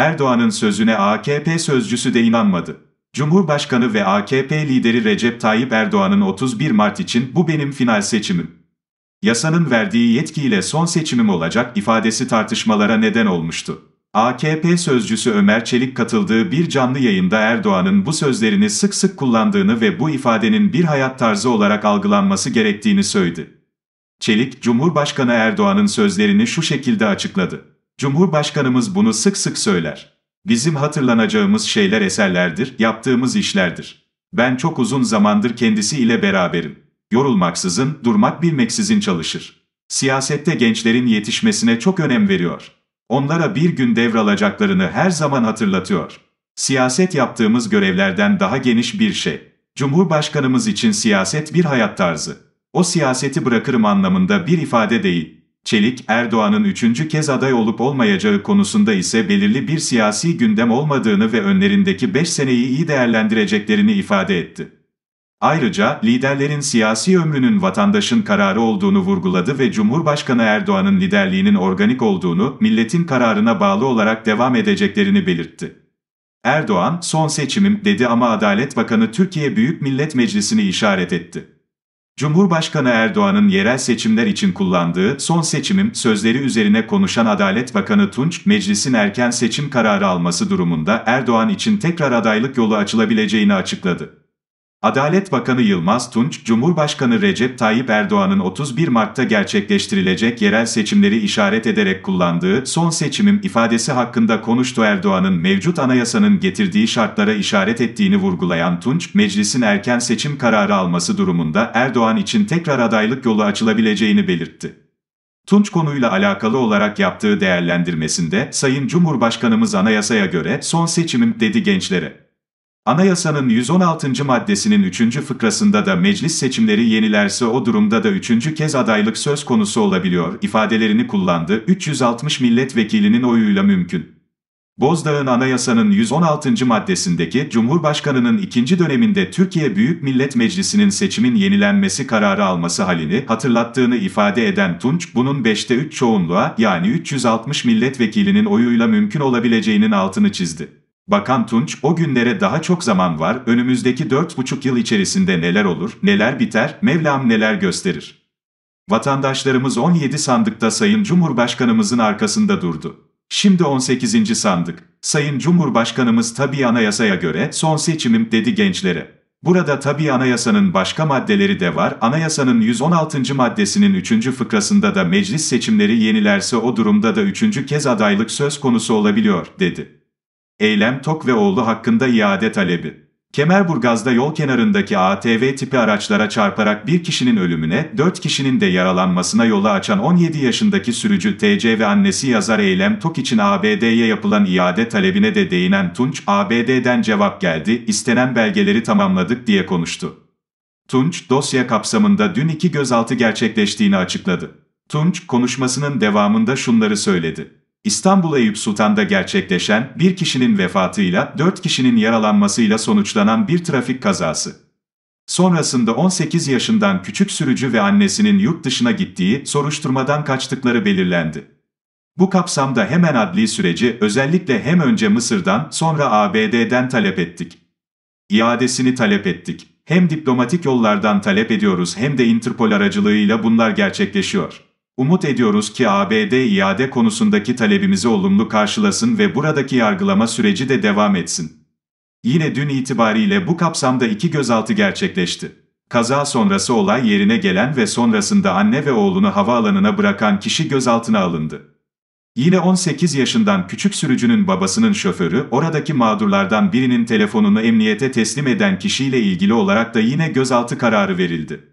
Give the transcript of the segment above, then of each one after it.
Erdoğan'ın sözüne AKP sözcüsü de inanmadı. Cumhurbaşkanı ve AKP lideri Recep Tayyip Erdoğan'ın 31 Mart için bu benim final seçimim. Yasanın verdiği yetkiyle son seçimim olacak ifadesi tartışmalara neden olmuştu. AKP sözcüsü Ömer Çelik katıldığı bir canlı yayında Erdoğan'ın bu sözlerini sık sık kullandığını ve bu ifadenin bir hayat tarzı olarak algılanması gerektiğini söyledi. Çelik, Cumhurbaşkanı Erdoğan'ın sözlerini şu şekilde açıkladı. Cumhurbaşkanımız bunu sık sık söyler. Bizim hatırlanacağımız şeyler eserlerdir, yaptığımız işlerdir. Ben çok uzun zamandır kendisiyle beraberim. Yorulmaksızın, durmak bilmeksizin çalışır. Siyasette gençlerin yetişmesine çok önem veriyor. Onlara bir gün devralacaklarını her zaman hatırlatıyor. Siyaset yaptığımız görevlerden daha geniş bir şey. Cumhurbaşkanımız için siyaset bir hayat tarzı. O siyaseti bırakırım anlamında bir ifade değil. Çelik, Erdoğan'ın üçüncü kez aday olup olmayacağı konusunda ise belirli bir siyasi gündem olmadığını ve önlerindeki 5 seneyi iyi değerlendireceklerini ifade etti. Ayrıca, liderlerin siyasi ömrünün vatandaşın kararı olduğunu vurguladı ve Cumhurbaşkanı Erdoğan'ın liderliğinin organik olduğunu, milletin kararına bağlı olarak devam edeceklerini belirtti. Erdoğan, son seçimim dedi ama Adalet Bakanı Türkiye Büyük Millet Meclisi'ni işaret etti. Cumhurbaşkanı Erdoğan'ın yerel seçimler için kullandığı son seçimim sözleri üzerine konuşan Adalet Bakanı Tunç, meclisin erken seçim kararı alması durumunda Erdoğan için tekrar adaylık yolu açılabileceğini açıkladı. Adalet Bakanı Yılmaz Tunç, Cumhurbaşkanı Recep Tayyip Erdoğan'ın 31 Mart'ta gerçekleştirilecek yerel seçimleri işaret ederek kullandığı son seçimim ifadesi hakkında konuştu Erdoğan'ın mevcut anayasanın getirdiği şartlara işaret ettiğini vurgulayan Tunç, meclisin erken seçim kararı alması durumunda Erdoğan için tekrar adaylık yolu açılabileceğini belirtti. Tunç konuyla alakalı olarak yaptığı değerlendirmesinde, Sayın Cumhurbaşkanımız anayasaya göre son seçimim dedi gençlere. Anayasanın 116. maddesinin 3. fıkrasında da meclis seçimleri yenilerse o durumda da 3. kez adaylık söz konusu olabiliyor ifadelerini kullandı 360 milletvekilinin oyuyla mümkün. Bozdağ'ın anayasanın 116. maddesindeki Cumhurbaşkanı'nın ikinci döneminde Türkiye Büyük Millet Meclisi'nin seçimin yenilenmesi kararı alması halini hatırlattığını ifade eden Tunç, bunun 5'te 3 çoğunluğa yani 360 milletvekilinin oyuyla mümkün olabileceğinin altını çizdi. Bakan Tunç, o günlere daha çok zaman var, önümüzdeki 4,5 yıl içerisinde neler olur, neler biter, Mevlam neler gösterir. Vatandaşlarımız 17 sandıkta Sayın Cumhurbaşkanımızın arkasında durdu. Şimdi 18. sandık. Sayın Cumhurbaşkanımız tabi anayasaya göre son seçimim dedi gençlere. Burada tabi anayasanın başka maddeleri de var. Anayasanın 116. maddesinin 3. fıkrasında da meclis seçimleri yenilerse o durumda da 3. kez adaylık söz konusu olabiliyor, dedi. Eylem Tok ve oğlu hakkında iade talebi. Kemerburgaz'da yol kenarındaki ATV tipi araçlara çarparak bir kişinin ölümüne, dört kişinin de yaralanmasına yolu açan 17 yaşındaki sürücü TC ve annesi yazar Eylem Tok için ABD'ye yapılan iade talebine de değinen Tunç, ABD'den cevap geldi, istenen belgeleri tamamladık diye konuştu. Tunç, dosya kapsamında dün iki gözaltı gerçekleştiğini açıkladı. Tunç, konuşmasının devamında şunları söyledi. İstanbul Eyüp Sultan'da gerçekleşen bir kişinin vefatıyla 4 kişinin yaralanmasıyla sonuçlanan bir trafik kazası. Sonrasında 18 yaşından küçük sürücü ve annesinin yurt dışına gittiği soruşturmadan kaçtıkları belirlendi. Bu kapsamda hemen adli süreci özellikle hem önce Mısır'dan sonra ABD'den talep ettik. İadesini talep ettik. Hem diplomatik yollardan talep ediyoruz hem de Interpol aracılığıyla bunlar gerçekleşiyor. Umut ediyoruz ki ABD iade konusundaki talebimizi olumlu karşılasın ve buradaki yargılama süreci de devam etsin. Yine dün itibariyle bu kapsamda iki gözaltı gerçekleşti. Kaza sonrası olay yerine gelen ve sonrasında anne ve oğlunu havaalanına bırakan kişi gözaltına alındı. Yine 18 yaşından küçük sürücünün babasının şoförü, oradaki mağdurlardan birinin telefonunu emniyete teslim eden kişiyle ilgili olarak da yine gözaltı kararı verildi.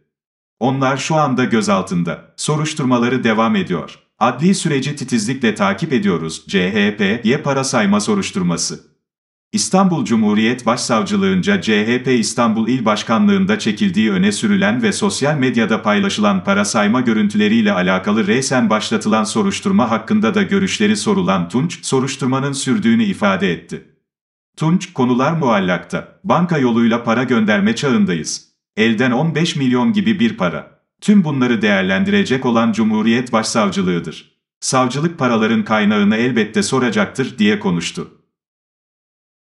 Onlar şu anda gözaltında. Soruşturmaları devam ediyor. Adli süreci titizlikle takip ediyoruz. CHP'ye para sayma soruşturması. İstanbul Cumhuriyet Başsavcılığınca CHP İstanbul İl Başkanlığında çekildiği öne sürülen ve sosyal medyada paylaşılan para sayma görüntüleriyle alakalı resen başlatılan soruşturma hakkında da görüşleri sorulan Tunç, soruşturmanın sürdüğünü ifade etti. Tunç, konular muallakta, banka yoluyla para gönderme çağındayız. Elden 15 milyon gibi bir para. Tüm bunları değerlendirecek olan Cumhuriyet Başsavcılığıdır. Savcılık paraların kaynağını elbette soracaktır diye konuştu.